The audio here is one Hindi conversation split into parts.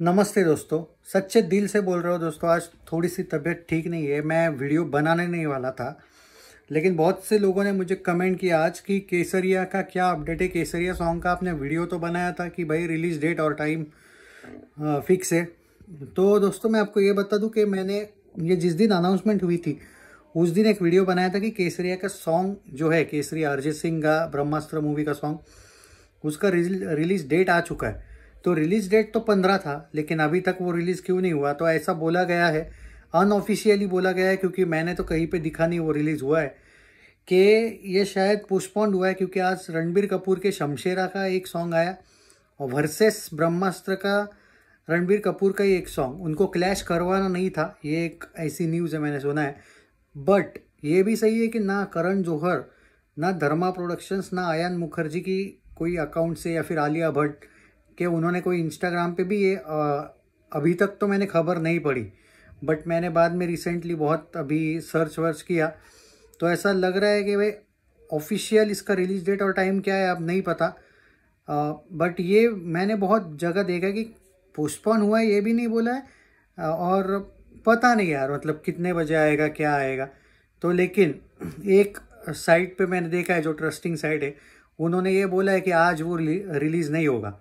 नमस्ते दोस्तों सच्चे दिल से बोल रहे हो दोस्तों आज थोड़ी सी तबीयत ठीक नहीं है मैं वीडियो बनाने नहीं वाला था लेकिन बहुत से लोगों ने मुझे कमेंट किया आज कि केसरिया का क्या अपडेट है केसरिया सॉन्ग का आपने वीडियो तो बनाया था कि भाई रिलीज डेट और टाइम फिक्स है तो दोस्तों मैं आपको ये बता दूँ कि मैंने ये जिस दिन अनाउंसमेंट हुई थी उस दिन एक वीडियो बनाया था कि केसरिया का सॉन्ग जो है केसरिया अरिजीत सिंह का ब्रह्मास्त्र मूवी का सॉन्ग उसका रिलीज डेट आ चुका है तो रिलीज डेट तो पंद्रह था लेकिन अभी तक वो रिलीज़ क्यों नहीं हुआ तो ऐसा बोला गया है अनऑफिशियली बोला गया है क्योंकि मैंने तो कहीं पे दिखा नहीं वो रिलीज़ हुआ है कि ये शायद पोस्टपोन्ड हुआ है क्योंकि आज रणबीर कपूर के शमशेरा का एक सॉन्ग आया और वर्सेस ब्रह्मास्त्र का रणबीर कपूर का ही एक सॉन्ग उनको क्लैश करवाना नहीं था ये एक ऐसी न्यूज़ है मैंने सुना है बट ये भी सही है कि ना करण जौहर ना धर्मा प्रोडक्शंस ना आयन मुखर्जी की कोई अकाउंट से या फिर आलिया भट्ट कि उन्होंने कोई इंस्टाग्राम पे भी ये अभी तक तो मैंने खबर नहीं पड़ी बट मैंने बाद में रिसेंटली बहुत अभी सर्च वर्च किया तो ऐसा लग रहा है कि भाई ऑफिशियल इसका रिलीज डेट और टाइम क्या है अब नहीं पता आ, बट ये मैंने बहुत जगह देखा कि पोस्टपोन हुआ है ये भी नहीं बोला है और पता नहीं यार मतलब कितने बजे आएगा क्या आएगा तो लेकिन एक साइट पे मैंने देखा है जो ट्रस्टिंग साइट है उन्होंने ये बोला है कि आज वो रिलीज़ नहीं होगा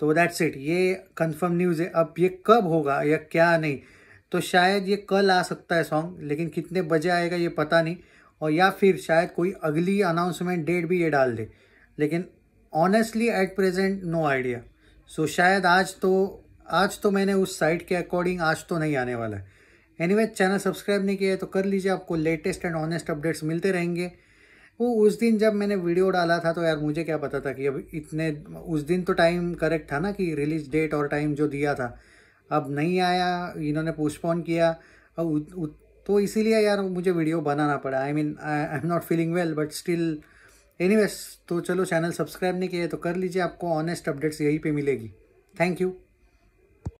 तो दैट्स इट ये कंफर्म न्यूज़ है अब ये कब होगा या क्या नहीं तो शायद ये कल आ सकता है सॉन्ग लेकिन कितने बजे आएगा ये पता नहीं और या फिर शायद कोई अगली अनाउंसमेंट डेट भी ये डाल दे लेकिन honestly at present no idea so शायद आज तो आज तो मैंने उस साइट के अकॉर्डिंग आज तो नहीं आने वाला है एनी anyway, चैनल सब्सक्राइब नहीं किया है तो कर लीजिए आपको लेटेस्ट एंड ऑनेस्ट अपडेट्स मिलते रहेंगे वो उस दिन जब मैंने वीडियो डाला था तो यार मुझे क्या पता था कि अब इतने उस दिन तो टाइम करेक्ट था ना कि रिलीज डेट और टाइम जो दिया था अब नहीं आया इन्होंने पोस्टपोन किया अब तो इसीलिए यार मुझे वीडियो बनाना पड़ा I mean I am not feeling well but still any तो चलो चैनल सब्सक्राइब नहीं किया तो कर लीजिए आपको ऑनेस्ट अपडेट्स यहीं पर मिलेगी थैंक यू